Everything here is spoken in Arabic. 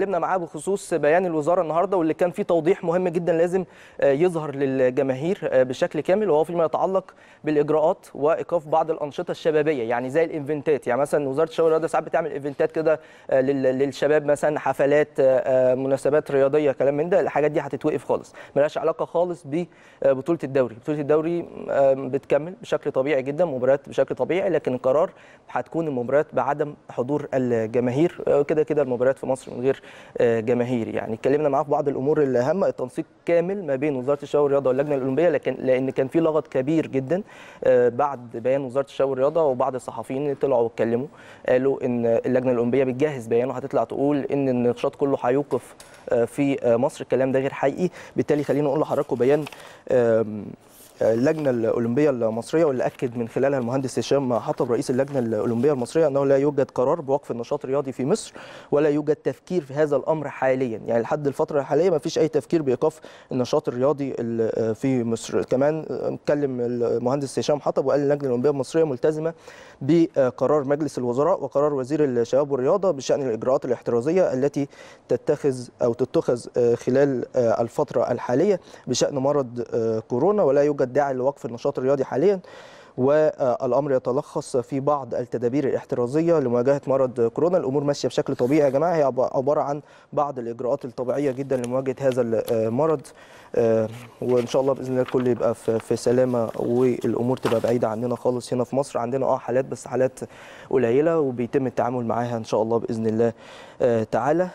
اتكلمنا معاه بخصوص بيان الوزاره النهارده واللي كان فيه توضيح مهم جدا لازم آه، يظهر للجماهير آه، بشكل كامل وهو فيما يتعلق بالاجراءات وايقاف بعض الانشطه الشبابيه يعني زي الايفنتات يعني مثلا وزاره الشباب والرياضه ساعات بتعمل ايفنتات كده آه، للشباب مثلا حفلات مناسبات رياضيه كلام من ده الحاجات دي هتتوقف خالص ملهاش علاقه خالص ببطوله الدوري بطوله الدوري بتكمل بشكل طبيعي جدا مباريات بشكل طبيعي لكن القرار هتكون المباريات بعدم حضور الجماهير كده كده المباريات في مصر من غير آه، جماهيري يعني اتكلمنا معاه في بعض الامور الهامه التنسيق كامل ما بين وزاره الشباب والرياضه واللجنه الاولمبيه لكن لان كان في لغط كبير جدا آه، بعد بيان وزاره الشباب والرياضه وبعض الصحفيين طلعوا واتكلموا قالوا ان اللجنه الاولمبيه بتجهز بيان وهتطلع تقول ان النقاشات كله هيوقف آه، في مصر الكلام ده غير حقيقي بالتالي خلينا نقول لحضراتكم بيان اللجنه الاولمبيه المصريه واللي اكد من خلالها المهندس هشام حطب رئيس اللجنه الاولمبيه المصريه انه لا يوجد قرار بوقف النشاط الرياضي في مصر ولا يوجد تفكير في هذا الامر حاليا يعني لحد الفتره الحاليه ما فيش اي تفكير بايقاف النشاط الرياضي في مصر كمان اتكلم المهندس هشام حطب وقال اللجنه الاولمبيه المصريه ملتزمه بقرار مجلس الوزراء وقرار وزير الشباب والرياضه بشان الاجراءات الاحترازيه التي تتخذ او تتخذ خلال الفتره الحاليه بشان مرض كورونا ولا يوجد يوجد داعي لوقف النشاط الرياضي حاليا والامر يتلخص في بعض التدابير الاحترازيه لمواجهه مرض كورونا الامور ماشيه بشكل طبيعي يا جماعه هي عباره عن بعض الاجراءات الطبيعيه جدا لمواجهه هذا المرض آه، آه، وان شاء الله باذن الله الكل يبقى في سلامه والامور تبقى بعيده عننا خالص هنا في مصر عندنا اه حالات بس حالات قليله وبيتم التعامل معاها ان شاء الله باذن الله آه، تعالى